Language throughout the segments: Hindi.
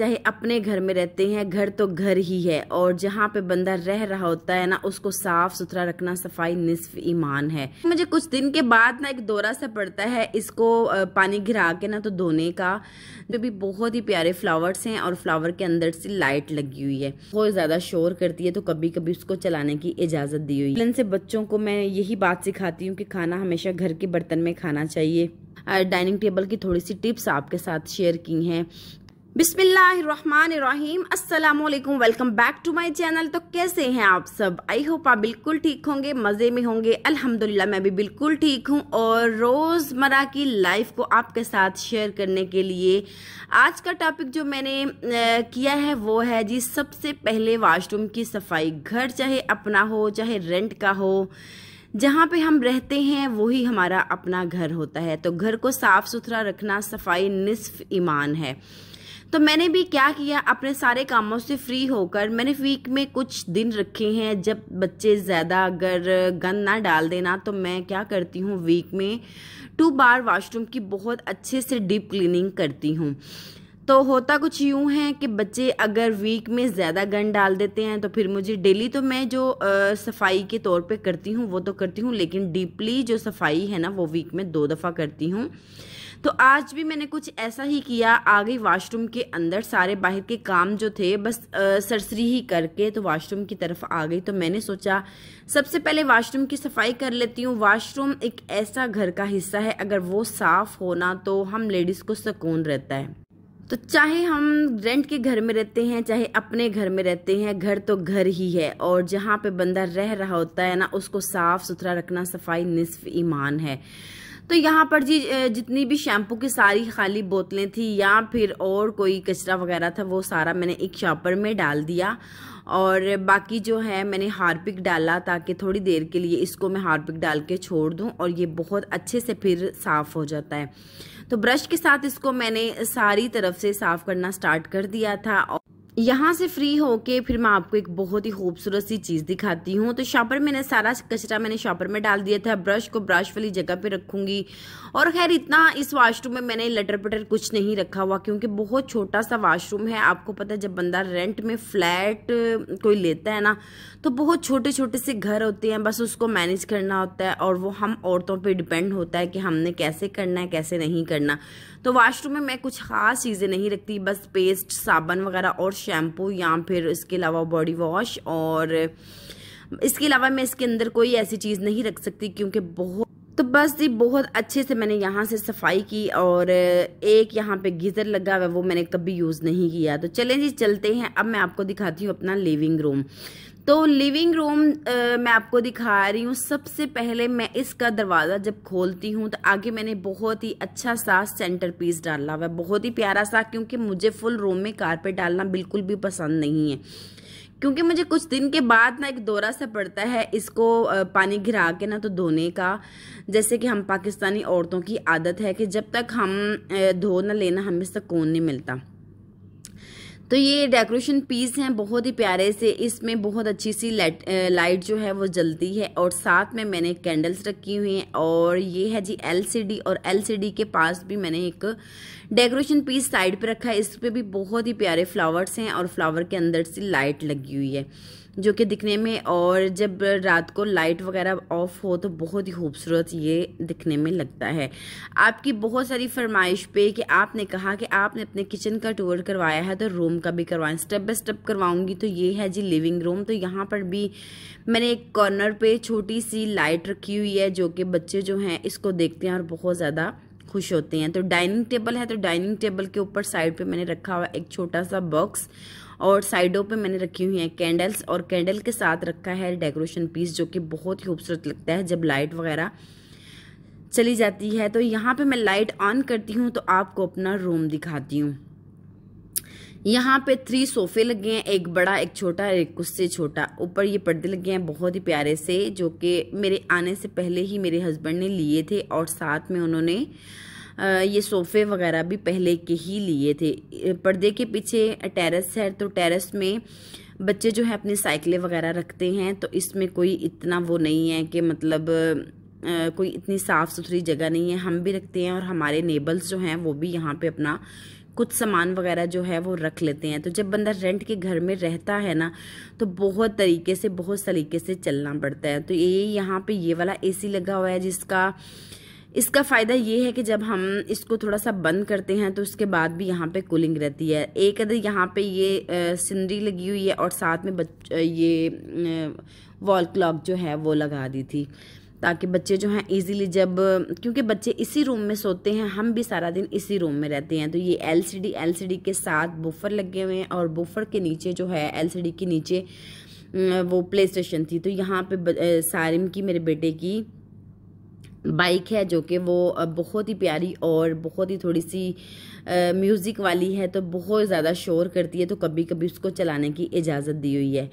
चाहे अपने घर में रहते हैं घर तो घर ही है और जहाँ पे बंदा रह रहा होता है ना उसको साफ सुथरा रखना सफाई निस्फ ईमान है मुझे कुछ दिन के बाद ना एक दौरा सा पड़ता है इसको पानी घिरा के ना तो धोने का जो भी बहुत ही प्यारे फ्लावर्स हैं और फ्लावर के अंदर से लाइट लगी हुई है बहुत ज़्यादा शोर करती है तो कभी कभी उसको चलाने की इजाज़त दी हुई इनसे से बच्चों को मैं यही बात सिखाती हूँ कि खाना हमेशा घर के बर्तन में खाना चाहिए डाइनिंग टेबल की थोड़ी सी टिप्स आपके साथ शेयर की हैं बिस्मिल्लाहिर्रहमानिर्रहीम अस्सलाम welcome back to my channel तो कैसे हैं आप सब आई होप आप बिल्कुल ठीक होंगे मज़े में होंगे अल्हम्दुलिल्लाह मैं भी बिल्कुल ठीक हूं और रोज़मर्रा की लाइफ को आपके साथ शेयर करने के लिए आज का टॉपिक जो मैंने किया है वो है जी सबसे पहले वाशरूम की सफाई घर चाहे अपना हो चाहे रेंट का हो जहाँ पे हम रहते हैं वही हमारा अपना घर होता है तो घर को साफ़ सुथरा रखना सफाई निसफ ईमान है तो मैंने भी क्या किया अपने सारे कामों से फ्री होकर मैंने वीक में कुछ दिन रखे हैं जब बच्चे ज़्यादा अगर गंद ना डाल देना तो मैं क्या करती हूँ वीक में टू बार वाशरूम की बहुत अच्छे से डीप क्लीनिंग करती हूँ तो होता कुछ यूँ है कि बच्चे अगर वीक में ज़्यादा गन डाल देते हैं तो फिर मुझे डेली तो मैं जो आ, सफाई के तौर पे करती हूँ वो तो करती हूँ लेकिन डीपली जो सफाई है ना वो वीक में दो दफ़ा करती हूँ तो आज भी मैंने कुछ ऐसा ही किया आ गई वाशरूम के अंदर सारे बाहर के काम जो थे बस सरसरी ही करके तो वाशरूम की तरफ आ गई तो मैंने सोचा सबसे पहले वाशरूम की सफाई कर लेती हूँ वाशरूम एक ऐसा घर का हिस्सा है अगर वो साफ़ होना तो हम लेडीज़ को सुकून रहता है तो चाहे हम रेंट के घर में रहते हैं चाहे अपने घर में रहते हैं घर तो घर ही है और जहाँ पे बंदा रह रहा होता है ना उसको साफ़ सुथरा रखना सफाई निसफ ईमान है तो यहाँ पर जी जितनी भी शैम्पू की सारी खाली बोतलें थी या फिर और कोई कचरा वगैरह था वो सारा मैंने एक शॉपर में डाल दिया और बाकी जो है मैंने हार्पिक डाला ताकि थोड़ी देर के लिए इसको मैं हार्पिक डाल के छोड़ दूँ और ये बहुत अच्छे से फिर साफ़ हो जाता है तो ब्रश के साथ इसको मैंने सारी तरफ से साफ़ करना स्टार्ट कर दिया था यहाँ से फ्री होके फिर मैं आपको एक बहुत ही खूबसूरत सी चीज़ दिखाती हूँ तो शॉपर मैंने सारा कचरा मैंने शॉपर में डाल दिया था ब्रश को ब्रश वाली जगह पे रखूँगी और खैर इतना इस वाशरूम में मैंने लटर पटर कुछ नहीं रखा हुआ क्योंकि बहुत छोटा सा वाशरूम है आपको पता है जब बंदा रेंट में फ्लैट कोई लेता है ना तो बहुत छोटे छोटे से घर होते हैं बस उसको मैनेज करना होता है और वो हम औरतों पर डिपेंड होता है कि हमने कैसे करना है कैसे नहीं करना तो वाशरूम में मैं कुछ खास चीज़ें नहीं रखती बस पेस्ट साबन वगैरह और शैम्पू या फिर इसके अलावा बॉडी वॉश और इसके अलावा मैं इसके अंदर कोई ऐसी चीज़ नहीं रख सकती क्योंकि बहुत तो बस जी बहुत अच्छे से मैंने यहाँ से सफाई की और एक यहाँ पे गीज़र लगा हुआ वो मैंने कभी यूज़ नहीं किया तो चलें जी चलते हैं अब मैं आपको दिखाती हूँ अपना लिविंग रूम तो लिविंग रूम मैं आपको दिखा रही हूँ सबसे पहले मैं इसका दरवाज़ा जब खोलती हूँ तो आगे मैंने बहुत ही अच्छा सा सेंटर पीस डाला हुआ है बहुत ही प्यारा सा क्योंकि मुझे फुल रूम में कारपेट डालना बिल्कुल भी पसंद नहीं है क्योंकि मुझे कुछ दिन के बाद ना एक दौरा सा पड़ता है इसको पानी घिरा के ना तो धोने का जैसे कि हम पाकिस्तानी औरतों की आदत है कि जब तक हम धो ना लेना हमें सकून नहीं मिलता तो ये डेकोरेशन पीस हैं बहुत ही प्यारे से इसमें बहुत अच्छी सी लाइट लाइट जो है वो जलती है और साथ में मैंने कैंडल्स रखी हुई हैं और ये है जी एलसीडी और एलसीडी के पास भी मैंने एक डेकोरेशन पीस साइड पे रखा है इस पे भी बहुत ही प्यारे फ्लावर्स हैं और फ्लावर के अंदर से लाइट लगी हुई है जो कि दिखने में और जब रात को लाइट वगैरह ऑफ हो तो बहुत ही खूबसूरत ये दिखने में लगता है आपकी बहुत सारी फरमाइश पे कि आपने कहा कि आपने अपने किचन का टूर करवाया है तो रूम का भी करवाएं स्टेप बाय स्टेप करवाऊंगी तो ये है जी लिविंग रूम तो यहाँ पर भी मैंने एक कॉर्नर पे छोटी सी लाइट रखी हुई है जो कि बच्चे जो हैं इसको देखते हैं और बहुत ज़्यादा खुश होते हैं तो डाइनिंग टेबल है तो डाइनिंग टेबल के ऊपर साइड पे मैंने रखा हुआ एक छोटा सा बॉक्स और साइडों पे मैंने रखी हुई हैं कैंडल्स और कैंडल के साथ रखा है डेकोरेशन पीस जो कि बहुत ही खूबसूरत लगता है जब लाइट वगैरह चली जाती है तो यहाँ पे मैं लाइट ऑन करती हूँ तो आपको अपना रूम दिखाती हूँ यहाँ पे थ्री सोफे लगे हैं एक बड़ा एक छोटा एक उससे छोटा ऊपर ये पर्दे लगे हैं बहुत ही प्यारे से जो कि मेरे आने से पहले ही मेरे हस्बैंड ने लिए थे और साथ में उन्होंने ये सोफ़े वगैरह भी पहले के ही लिए थे पर्दे के पीछे टेरेस है तो टेरेस में बच्चे जो है अपनी साइकिलें वगैरह रखते हैं तो इसमें कोई इतना वो नहीं है कि मतलब कोई इतनी साफ़ सुथरी जगह नहीं है हम भी रखते हैं और हमारे नेबल्स जो हैं वो भी यहाँ पे अपना कुछ सामान वगैरह जो है वो रख लेते हैं तो जब बंदा रेंट के घर में रहता है ना तो बहुत तरीके से बहुत सलीके से चलना पड़ता है तो ये यहाँ पे ये वाला एसी लगा हुआ है जिसका इसका फ़ायदा ये है कि जब हम इसको थोड़ा सा बंद करते हैं तो उसके बाद भी यहाँ पे कूलिंग रहती है एक अदर यहाँ पे ये सिनरी लगी हुई है और साथ में बच ये वॉल क्लॉक जो है वो लगा दी थी ताकि बच्चे जो हैं इजीली जब क्योंकि बच्चे इसी रूम में सोते हैं हम भी सारा दिन इसी रूम में रहते हैं तो ये एलसीडी एलसीडी के साथ बुफर लगे हुए हैं और बुफर के नीचे जो है एलसीडी के नीचे वो प्ले स्टेशन थी तो यहाँ पे सारिम की मेरे बेटे की बाइक है जो कि वो बहुत ही प्यारी और बहुत ही थोड़ी सी म्यूज़िक वाली है तो बहुत ज़्यादा शोर करती है तो कभी कभी उसको चलाने की इजाज़त दी हुई है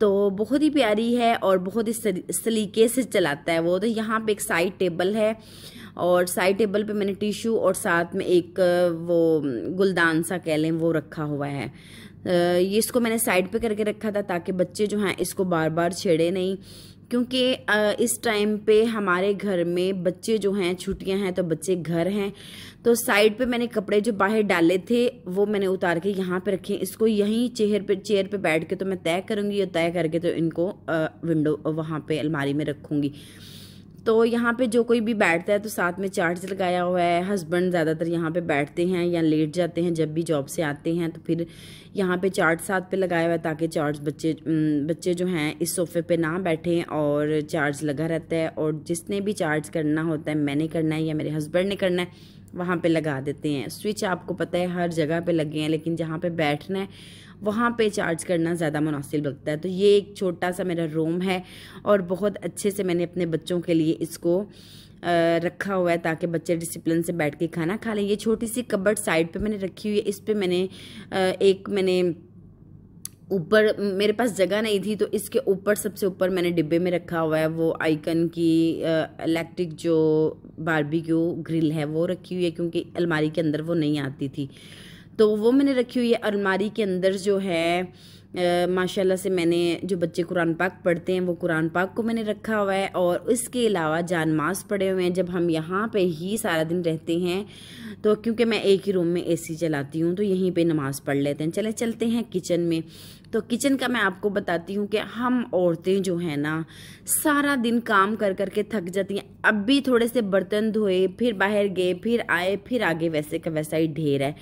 तो बहुत ही प्यारी है और बहुत ही सलीके से चलाता है वो तो यहाँ पे एक साइड टेबल है और साइड टेबल पे मैंने टिशू और साथ में एक वो गुलदान सा कह लें वो रखा हुआ है ये इसको मैंने साइड पे करके रखा था ताकि बच्चे जो हैं इसको बार बार छेड़े नहीं क्योंकि इस टाइम पे हमारे घर में बच्चे जो हैं छुट्टियां हैं तो बच्चे घर हैं तो साइड पे मैंने कपड़े जो बाहर डाले थे वो मैंने उतार के यहाँ पे रखे इसको यहीं चेहर पे चेयर पे बैठ के तो मैं तय करूँगी और तय करके तो इनको विंडो वहाँ पे अलमारी में रखूँगी तो यहाँ पे जो कोई भी बैठता है तो साथ में चार्ज लगाया हुआ है हस्बैंड ज़्यादातर यहाँ पे बैठते हैं या लेट जाते हैं जब भी जॉब से आते हैं तो फिर यहाँ पे चार्ज साथ पे लगाया हुआ है ताकि चार्ज बच्चे बच्चे जो हैं इस सोफ़े पे ना बैठें और चार्ज लगा रहता है और जिसने भी चार्ज करना होता है मैंने करना है या मेरे हस्बैंड ने करना है वहाँ पर लगा देते हैं स्विच आपको पता है हर जगह पर लगे हैं लेकिन जहाँ पर बैठना है वहाँ पे चार्ज करना ज़्यादा मुनासिब लगता है तो ये एक छोटा सा मेरा रूम है और बहुत अच्छे से मैंने अपने बच्चों के लिए इसको रखा हुआ है ताकि बच्चे डिसिप्लिन से बैठ के खाना खा लें ये छोटी सी कबर्ड साइड पे मैंने रखी हुई है इस पर मैंने एक मैंने ऊपर मेरे पास जगह नहीं थी तो इसके ऊपर सबसे ऊपर मैंने डिब्बे में रखा हुआ है वो आइकन की इलेक्ट्रिक जो बारबेक्यू ग्रिल है वो रखी हुई है क्योंकि अलमारी के अंदर वो नहीं आती थी तो वो मैंने रखी हुई है अलमारी के अंदर जो है माशाल्लाह से मैंने जो बच्चे कुरान पाक पढ़ते हैं वो कुरान पाक को मैंने रखा हुआ है और इसके अलावा जान मास पड़े हुए हैं जब हम यहाँ पे ही सारा दिन रहते हैं तो क्योंकि मैं एक ही रूम में एसी चलाती हूँ तो यहीं पे नमाज़ पढ़ लेते हैं चले चलते हैं किचन में तो किचन का मैं आपको बताती हूँ कि हम औरतें जो हैं ना सारा दिन काम कर कर के थक जाती हैं अब भी थोड़े से बर्तन धोए फिर बाहर गए फिर आए फिर आगे वैसे का वैसा ही ढेर है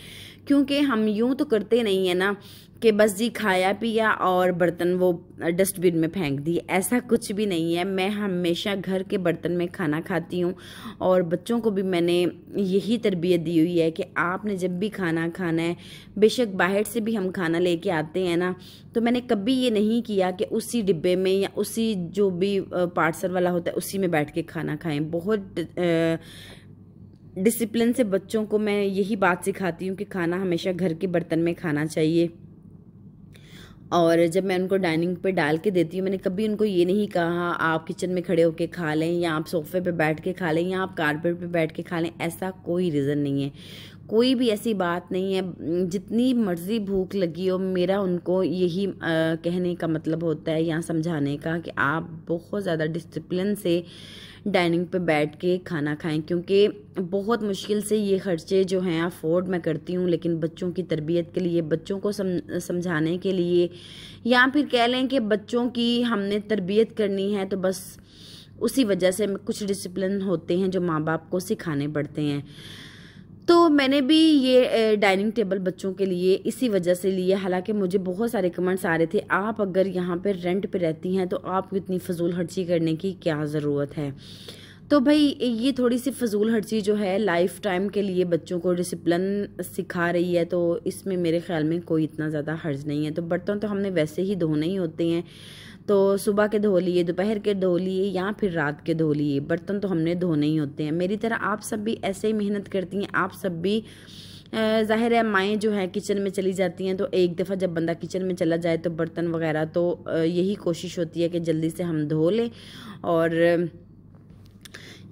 क्योंकि हम यूँ तो करते नहीं है ना कि बस जी खाया पिया और बर्तन वो डस्टबिन में फेंक दिए ऐसा कुछ भी नहीं है मैं हमेशा घर के बर्तन में खाना खाती हूँ और बच्चों को भी मैंने यही तरबियत दी हुई है कि आपने जब भी खाना खाना है बेशक बाहर से भी हम खाना लेके आते हैं ना तो मैंने कभी ये नहीं किया कि उसी डिब्बे में या उसी जो भी पार्सल वाला होता है उसी में बैठ के खाना खाएँ बहुत डिसिप्लिन से बच्चों को मैं यही बात सिखाती हूँ कि खाना हमेशा घर के बर्तन में खाना चाहिए और जब मैं उनको डाइनिंग पे डाल के देती हूँ मैंने कभी उनको ये नहीं कहा आप किचन में खड़े होके खा लें या आप सोफे पे बैठ के खा लें या आप कारपेट पे बैठ के खा लें ऐसा कोई रीज़न नहीं है कोई भी ऐसी बात नहीं है जितनी मर्ज़ी भूख लगी हो मेरा उनको यही आ, कहने का मतलब होता है या समझाने का कि आप बहुत ज़्यादा डिसिप्लिन से डाइनिंग पे बैठ के खाना खाएं क्योंकि बहुत मुश्किल से ये खर्चे जो हैं अफोर्ड मैं करती हूँ लेकिन बच्चों की तरबियत के लिए बच्चों को सम समझाने के लिए या फिर कह लें कि बच्चों की हमने तरबियत करनी है तो बस उसी वजह से कुछ डिसिप्लिन होते हैं जो माँ बाप को सिखाने पड़ते हैं तो मैंने भी ये डाइनिंग टेबल बच्चों के लिए इसी वजह से लिए हालांकि मुझे बहुत सारे कमेंट्स आ रहे थे आप अगर यहाँ पर रेंट पे रहती हैं तो आपको इतनी फजूल खर्ची करने की क्या ज़रूरत है तो भाई ये थोड़ी सी फजूल हर्ची जो है लाइफ टाइम के लिए बच्चों को डिसिप्लिन सिखा रही है तो इसमें मेरे ख्याल में कोई इतना ज़्यादा हर्ज नहीं है तो बर्तन तो हमने वैसे ही धोने ही होते हैं तो सुबह के धो लिए दोपहर के धो लिए या फिर रात के धो लिए बर्तन तो हमने धोने ही होते हैं मेरी तरह आप सब भी ऐसे ही मेहनत करती हैं आप सब भी ज़ाहिर है माएँ जो हैं किचन में चली जाती हैं तो एक दफ़ा जब बंदा किचन में चला जाए तो बर्तन वगैरह तो यही कोशिश होती है कि जल्दी से हम धो लें और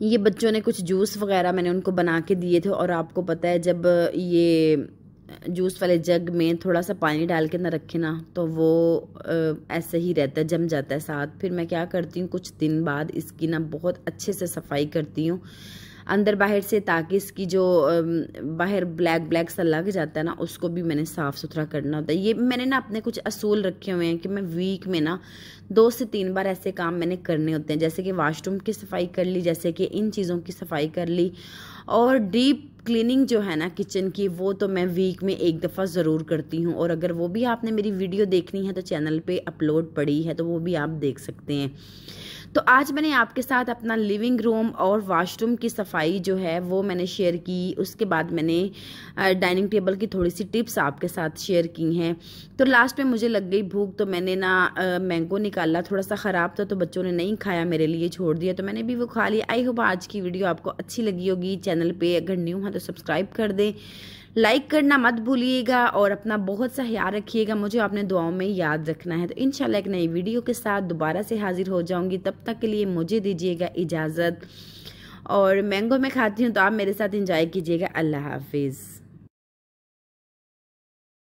ये बच्चों ने कुछ जूस वगैरह मैंने उनको बना के दिए थे और आपको पता है जब ये जूस वाले जग में थोड़ा सा पानी डाल के ना रखे ना तो वो ऐसे ही रहता है जम जाता है साथ फिर मैं क्या करती हूँ कुछ दिन बाद इसकी ना बहुत अच्छे से सफाई करती हूँ अंदर बाहर से ताकि इसकी जो बाहर ब्लैक ब्लैक सा लग जाता है ना उसको भी मैंने साफ़ सुथरा करना होता है ये मैंने ना अपने कुछ असूल रखे हुए हैं कि मैं वीक में ना दो से तीन बार ऐसे काम मैंने करने होते हैं जैसे कि वाशरूम की सफाई कर ली जैसे कि इन चीज़ों की सफाई कर ली और डीप क्लीनिंग जो है ना किचन की वो तो मैं वीक में एक दफ़ा ज़रूर करती हूँ और अगर वो भी आपने मेरी वीडियो देखनी है तो चैनल पे अपलोड पड़ी है तो वो भी आप देख सकते हैं तो आज मैंने आपके साथ अपना लिविंग रूम और वाशरूम की सफाई जो है वो मैंने शेयर की उसके बाद मैंने डाइनिंग टेबल की थोड़ी सी टिप्स आपके साथ शेयर की हैं तो लास्ट में मुझे लग गई भूख तो मैंने ना मैंगो निकाला थोड़ा सा ख़राब था तो बच्चों ने नहीं खाया मेरे लिए छोड़ दिया तो मैंने भी वो खा लिया आई होप आज की वीडियो आपको अच्छी लगी होगी चैनल पर अगर न्यू है तो तो सब्सक्राइब कर दें लाइक करना मत भूलिएगा और अपना बहुत सा ख्याल रखिएगा मुझे अपने दुआओं में याद रखना है तो इन एक नई वीडियो के साथ दोबारा से हाजिर हो जाऊँगी तब तक के लिए मुझे दीजिएगा इजाज़त और मैंगो में खाती हूँ तो आप मेरे साथ इंजॉय कीजिएगा अल्लाह हाफिज़